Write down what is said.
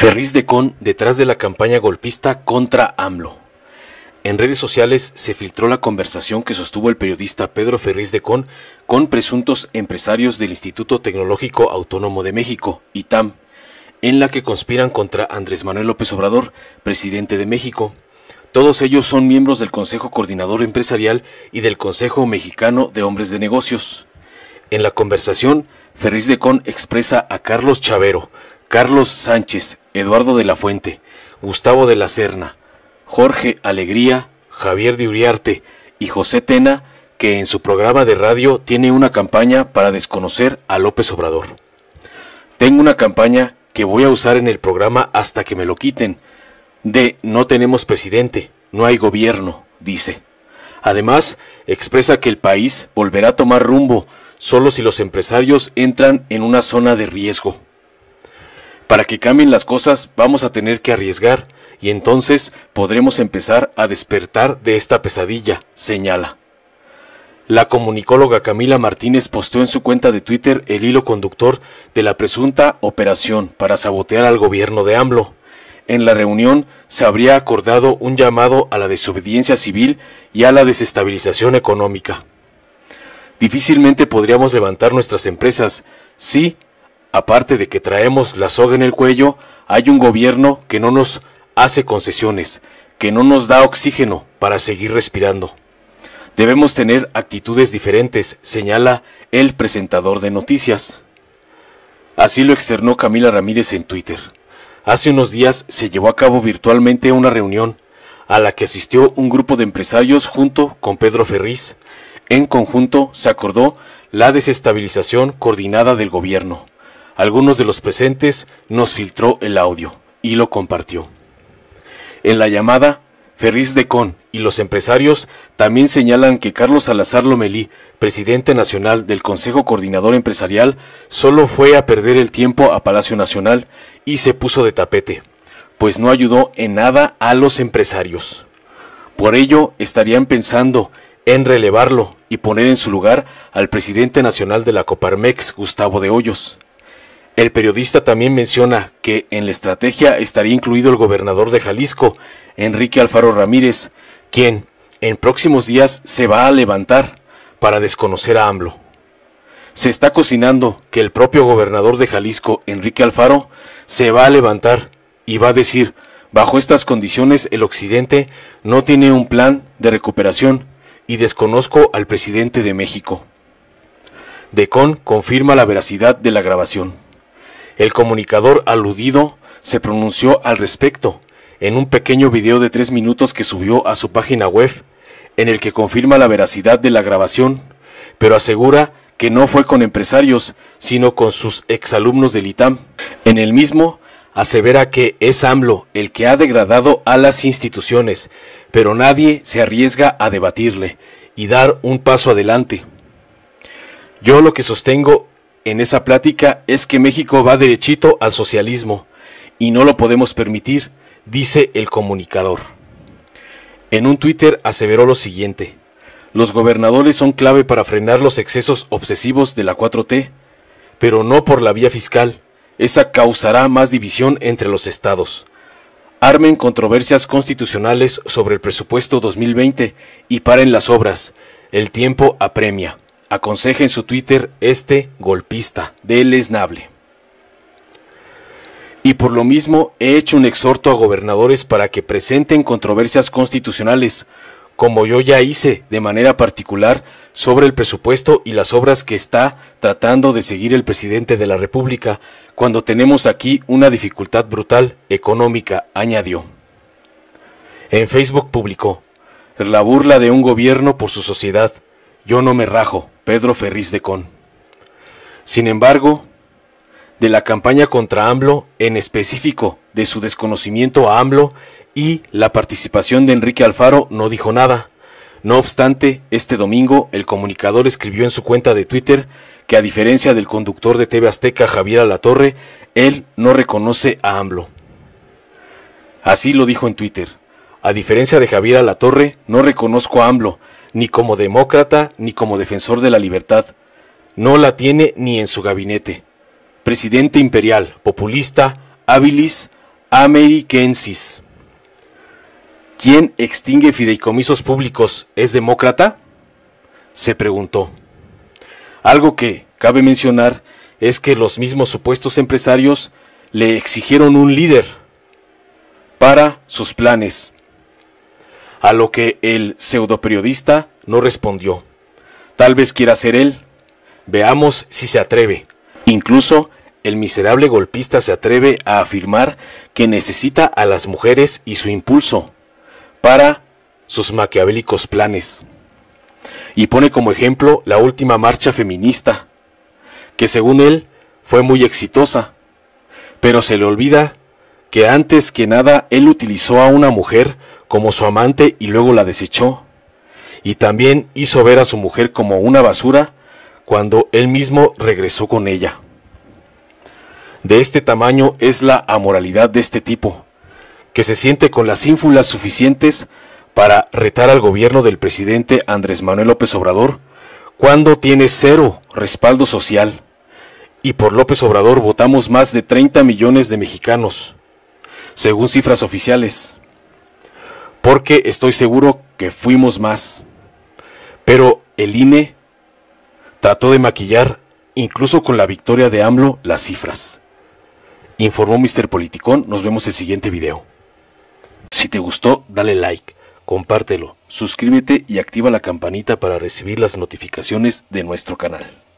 Ferris de Con detrás de la campaña golpista contra AMLO. En redes sociales se filtró la conversación que sostuvo el periodista Pedro Ferris de Con con presuntos empresarios del Instituto Tecnológico Autónomo de México, ITAM, en la que conspiran contra Andrés Manuel López Obrador, presidente de México. Todos ellos son miembros del Consejo Coordinador Empresarial y del Consejo Mexicano de Hombres de Negocios. En la conversación, Ferris de Con expresa a Carlos Chavero, Carlos Sánchez, Eduardo de la Fuente, Gustavo de la Serna, Jorge Alegría, Javier de Uriarte y José Tena, que en su programa de radio tiene una campaña para desconocer a López Obrador. Tengo una campaña que voy a usar en el programa hasta que me lo quiten, de No tenemos presidente, no hay gobierno, dice. Además, expresa que el país volverá a tomar rumbo solo si los empresarios entran en una zona de riesgo. Para que cambien las cosas vamos a tener que arriesgar y entonces podremos empezar a despertar de esta pesadilla, señala. La comunicóloga Camila Martínez postó en su cuenta de Twitter el hilo conductor de la presunta operación para sabotear al gobierno de AMLO. En la reunión se habría acordado un llamado a la desobediencia civil y a la desestabilización económica. Difícilmente podríamos levantar nuestras empresas ¿sí? Aparte de que traemos la soga en el cuello, hay un gobierno que no nos hace concesiones, que no nos da oxígeno para seguir respirando. Debemos tener actitudes diferentes, señala el presentador de noticias. Así lo externó Camila Ramírez en Twitter. Hace unos días se llevó a cabo virtualmente una reunión a la que asistió un grupo de empresarios junto con Pedro Ferriz. En conjunto se acordó la desestabilización coordinada del gobierno algunos de los presentes nos filtró el audio y lo compartió. En la llamada, Ferriz de Con y los empresarios también señalan que Carlos Salazar Lomelí, presidente nacional del Consejo Coordinador Empresarial, solo fue a perder el tiempo a Palacio Nacional y se puso de tapete, pues no ayudó en nada a los empresarios. Por ello, estarían pensando en relevarlo y poner en su lugar al presidente nacional de la Coparmex, Gustavo de Hoyos. El periodista también menciona que en la estrategia estaría incluido el gobernador de Jalisco, Enrique Alfaro Ramírez, quien en próximos días se va a levantar para desconocer a AMLO. Se está cocinando que el propio gobernador de Jalisco, Enrique Alfaro, se va a levantar y va a decir, bajo estas condiciones el Occidente no tiene un plan de recuperación y desconozco al presidente de México. Decon confirma la veracidad de la grabación. El comunicador aludido se pronunció al respecto en un pequeño video de tres minutos que subió a su página web, en el que confirma la veracidad de la grabación, pero asegura que no fue con empresarios, sino con sus exalumnos del ITAM. En el mismo, asevera que es AMLO el que ha degradado a las instituciones, pero nadie se arriesga a debatirle y dar un paso adelante. Yo lo que sostengo en esa plática es que México va derechito al socialismo y no lo podemos permitir, dice el comunicador. En un Twitter aseveró lo siguiente, los gobernadores son clave para frenar los excesos obsesivos de la 4T, pero no por la vía fiscal, esa causará más división entre los estados. Armen controversias constitucionales sobre el presupuesto 2020 y paren las obras, el tiempo apremia. Aconseja en su Twitter este golpista deleznable. Y por lo mismo he hecho un exhorto a gobernadores para que presenten controversias constitucionales, como yo ya hice de manera particular sobre el presupuesto y las obras que está tratando de seguir el presidente de la República, cuando tenemos aquí una dificultad brutal económica, añadió. En Facebook publicó, la burla de un gobierno por su sociedad, yo no me rajo. Pedro Ferriz de Con. Sin embargo, de la campaña contra AMLO, en específico de su desconocimiento a AMLO y la participación de Enrique Alfaro, no dijo nada. No obstante, este domingo el comunicador escribió en su cuenta de Twitter que a diferencia del conductor de TV Azteca Javier Alatorre, él no reconoce a AMLO. Así lo dijo en Twitter. A diferencia de Javier Alatorre, no reconozco a AMLO ni como demócrata ni como defensor de la libertad. No la tiene ni en su gabinete. Presidente imperial, populista, habilis, americensis. ¿Quién extingue fideicomisos públicos es demócrata? se preguntó. Algo que, cabe mencionar, es que los mismos supuestos empresarios le exigieron un líder para sus planes a lo que el pseudoperiodista no respondió. Tal vez quiera ser él. Veamos si se atreve. Incluso el miserable golpista se atreve a afirmar que necesita a las mujeres y su impulso para sus maquiavélicos planes. Y pone como ejemplo la última marcha feminista, que según él fue muy exitosa, pero se le olvida que antes que nada él utilizó a una mujer como su amante y luego la desechó. Y también hizo ver a su mujer como una basura cuando él mismo regresó con ella. De este tamaño es la amoralidad de este tipo, que se siente con las ínfulas suficientes para retar al gobierno del presidente Andrés Manuel López Obrador cuando tiene cero respaldo social. Y por López Obrador votamos más de 30 millones de mexicanos, según cifras oficiales porque estoy seguro que fuimos más. Pero el INE trató de maquillar, incluso con la victoria de AMLO, las cifras. Informó Mr. Politicón, nos vemos el siguiente video. Si te gustó, dale like, compártelo, suscríbete y activa la campanita para recibir las notificaciones de nuestro canal.